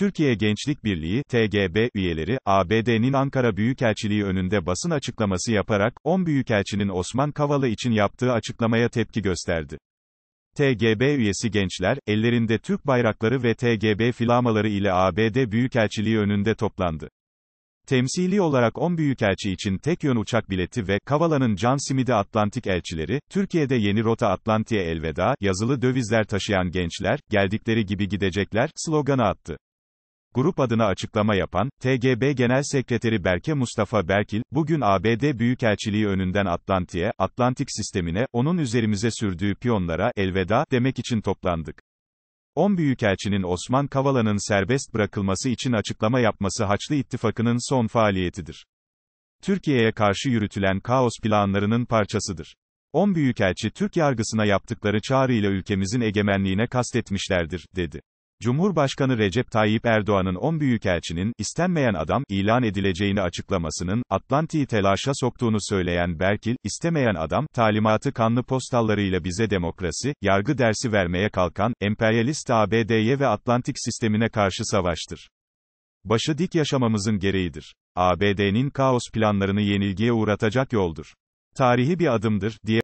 Türkiye Gençlik Birliği TGB üyeleri ABD'nin Ankara Büyükelçiliği önünde basın açıklaması yaparak 10 büyükelçinin Osman Kavala için yaptığı açıklamaya tepki gösterdi. TGB üyesi gençler, ellerinde Türk bayrakları ve TGB filamaları ile ABD Büyükelçiliği önünde toplandı. Temsili olarak 10 büyükelçi için tek yön uçak bileti ve Kavala'nın Can Simidi Atlantik elçileri, Türkiye'de yeni rota Atlantik'e elveda, yazılı dövizler taşıyan gençler, geldikleri gibi gidecekler, sloganı attı. Grup adına açıklama yapan, TGB Genel Sekreteri Berke Mustafa Berkil, bugün ABD Büyükelçiliği önünden Atlantik'e, Atlantik sistemine, onun üzerimize sürdüğü piyonlara, elveda, demek için toplandık. 10 Büyükelçinin Osman Kavala'nın serbest bırakılması için açıklama yapması Haçlı İttifakı'nın son faaliyetidir. Türkiye'ye karşı yürütülen kaos planlarının parçasıdır. 10 Büyükelçi Türk yargısına yaptıkları çağrıyla ülkemizin egemenliğine kastetmişlerdir, dedi. Cumhurbaşkanı Recep Tayyip Erdoğan'ın 10 büyükelçinin, istenmeyen adam, ilan edileceğini açıklamasının, Atlantiyi telaşa soktuğunu söyleyen Berkil, istemeyen adam, talimatı kanlı postallarıyla bize demokrasi, yargı dersi vermeye kalkan, emperyalist ABD'ye ve Atlantik sistemine karşı savaştır. Başı dik yaşamamızın gereğidir. ABD'nin kaos planlarını yenilgiye uğratacak yoldur. Tarihi bir adımdır, diye